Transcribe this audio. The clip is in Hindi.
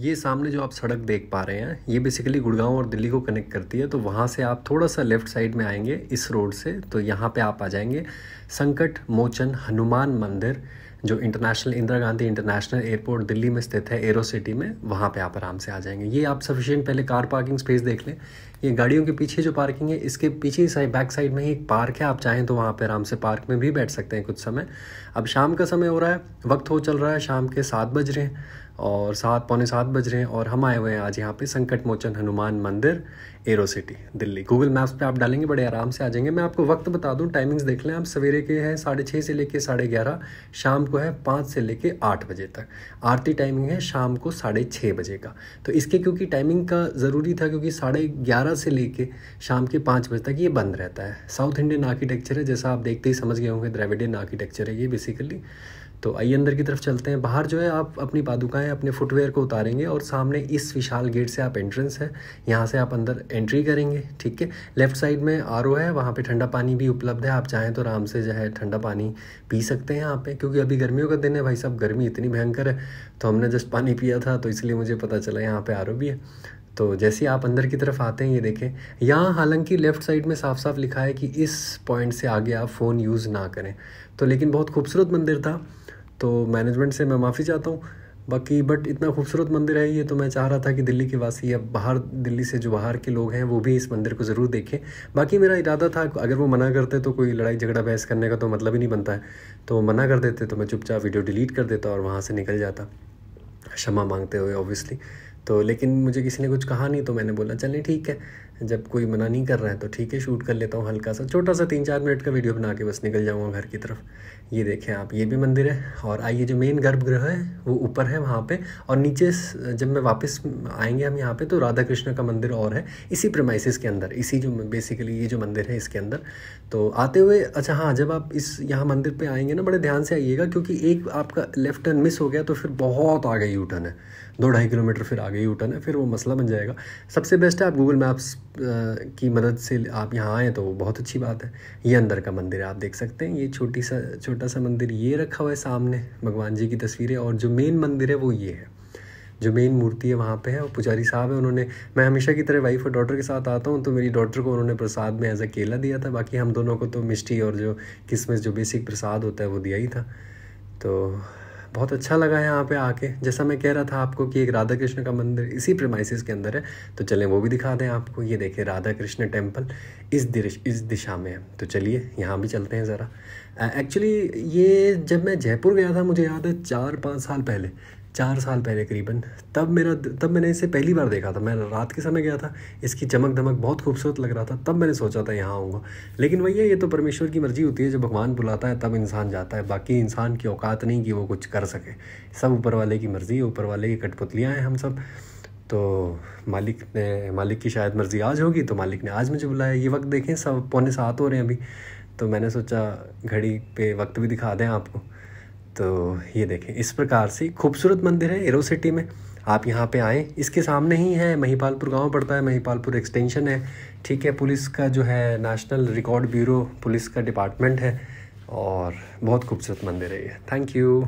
ये सामने जो आप सड़क देख पा रहे हैं ये बेसिकली गुड़गांव और दिल्ली को कनेक्ट करती है तो वहाँ से आप थोड़ा सा लेफ़्ट साइड में आएंगे इस रोड से तो यहाँ पे आप आ जाएंगे संकट मोचन हनुमान मंदिर जो international Indira Gandhi international airport Delhi में स्थित है एरो सिटी में वहाँ पर आप आराम से आ जाएंगे ये आप सफिशियंट पहले कार पार्किंग स्पेस देख लें ये गाड़ियों के पीछे जो पार्किंग है इसके पीछे साइड बैक साइड में ही एक पार्क है आप चाहें तो वहाँ पर आराम से पार्क में भी बैठ सकते हैं कुछ समय अब शाम का समय हो रहा है वक्त हो चल रहा है शाम के सात बज रहे हैं और सात पौने सात बज रहे हैं और हम आए हुए हैं आज यहाँ पे संकट मोचन हनुमान मंदिर aerocity Delhi Google maps पे आप डालेंगे बड़े आराम से आ जाएंगे मैं आपको वक्त बता दूँ टाइमिंग्स देख लें आप सवेरे के हैं साढ़े छः से लेके साढ़े ग्यारह शाम को है पाँच से लेके आठ बजे तक आरती टाइमिंग है शाम को साढ़े छः बजे का तो इसके क्योंकि टाइमिंग का ज़रूरी था क्योंकि साढ़े ग्यारह से लेके शाम के पाँच बजे तक ये बंद रहता है साउथ इंडियन आर्किटेक्चर है जैसा आप देखते ही समझ गए होंगे द्रविडियन आर्किटेक्चर है ये बेसिकली तो आइए अंदर की तरफ चलते हैं बाहर जो है आप अपनी पादुकाएं अपने फुटवेयर को उतारेंगे और सामने इस विशाल गेट से आप एंट्रेंस है यहाँ से आप अंदर एंट्री करेंगे ठीक है लेफ्ट साइड में आर है वहाँ पर ठंडा पानी भी उपलब्ध है आप चाहें तो आराम से जो है ठंडा पानी पी सकते हैं यहाँ पर क्योंकि अभी गर्मियों का दिन है भाई साहब गर्मी इतनी भयंकर है तो हमने जस्ट पानी पिया था तो इसलिए मुझे पता चला यहाँ पर आर भी है तो जैसे आप अंदर की तरफ आते हैं ये देखें यहाँ हालांकि लेफ़्ट साइड में साफ साफ लिखा है कि इस पॉइंट से आगे आप फ़ोन यूज़ ना करें तो लेकिन बहुत खूबसूरत मंदिर था तो मैनेजमेंट से मैं माफ़ी चाहता हूँ बाकी बट इतना खूबसूरत मंदिर है ये तो मैं चाह रहा था कि दिल्ली के वासी या बाहर दिल्ली से जो बाहर के लोग हैं वो भी इस मंदिर को ज़रूर देखें बाकी मेरा इरादा था अगर वो मना करते तो कोई लड़ाई झगड़ा बहस करने का तो मतलब ही नहीं बनता है तो मना कर देते तो मैं चुपचाप वीडियो डिलीट कर देता और वहाँ से निकल जाता क्षमा मांगते हुए ऑब्वियसली तो लेकिन मुझे किसी ने कुछ कहा नहीं तो मैंने बोला चलें ठीक है जब कोई मना नहीं कर रहा है तो ठीक है शूट कर लेता हूँ हल्का सा छोटा सा तीन चार मिनट का वीडियो बना के बस निकल जाऊँगा घर की तरफ ये देखें आप ये भी मंदिर है और आइए जो मेन गर्भगृह है वो ऊपर है वहाँ पे और नीचे जब मैं वापस आएंगे हम यहाँ पे तो राधा कृष्ण का मंदिर और है इसी प्रमाइसिस के अंदर इसी जो बेसिकली ये जो मंदिर है इसके अंदर तो आते हुए अच्छा हाँ जब आप इस यहाँ मंदिर पर आएंगे ना बड़े ध्यान से आइएगा क्योंकि एक आपका लेफ्ट टर्न मिस हो गया तो फिर बहुत आगे यू टर्न है दो ढाई किलोमीटर फिर आगे यू टर्न है फिर वो मसला बन जाएगा सबसे बेस्ट है आप गूगल मैप्स की मदद से आप यहाँ आए तो वो बहुत अच्छी बात है ये अंदर का मंदिर है आप देख सकते हैं ये छोटी सा छोटा सा मंदिर ये रखा हुआ है सामने भगवान जी की तस्वीरें और जो मेन मंदिर है वो ये है जो मेन मूर्ति है वहाँ पे है और पुजारी साहब है उन्होंने मैं हमेशा की तरह वाइफ और डॉटर के साथ आता हूँ तो मेरी डॉटर को उन्होंने प्रसाद में एज अ केला दिया था बाकी हम दोनों को तो मिष्टी और जो किसमिस जो बेसिक प्रसाद होता है वो दिया ही था तो बहुत अच्छा लगा यहाँ पे आके जैसा मैं कह रहा था आपको कि एक राधा कृष्ण का मंदिर इसी प्रमाइसिस के अंदर है तो चलें वो भी दिखा दें आपको ये देखिए राधा कृष्ण टेम्पल इस दिश इस दिशा में है तो चलिए यहाँ भी चलते हैं ज़रा एक्चुअली ये जब मैं जयपुर गया था मुझे याद है चार पाँच साल पहले चार साल पहले करीबन तब मेरा तब मैंने इसे पहली बार देखा था मैं रात के समय गया था इसकी चमक धमक बहुत खूबसूरत लग रहा था तब मैंने सोचा था यहाँ आऊँगा लेकिन वही है ये तो परमेश्वर की मर्ज़ी होती है जब भगवान बुलाता है तब इंसान जाता है बाकी इंसान की औकात नहीं कि वो कुछ कर सके सब ऊपर वाले की मर्ज़ी ऊपर वाले की कठपुतलियाँ हैं हम सब तो मालिक ने मालिक की शायद मर्ज़ी आज होगी तो मालिक ने आज मुझे बुलाया ये वक्त देखें सब पौने सात हो रहे हैं अभी तो मैंने सोचा घड़ी पे वक्त भी दिखा दें आपको तो ये देखें इस प्रकार से खूबसूरत मंदिर है एरो सिटी में आप यहाँ पे आएँ इसके सामने ही है महिपालपुर गांव पड़ता है महिपालपुर एक्सटेंशन है ठीक है पुलिस का जो है नेशनल रिकॉर्ड ब्यूरो पुलिस का डिपार्टमेंट है और बहुत खूबसूरत मंदिर है ये थैंक यू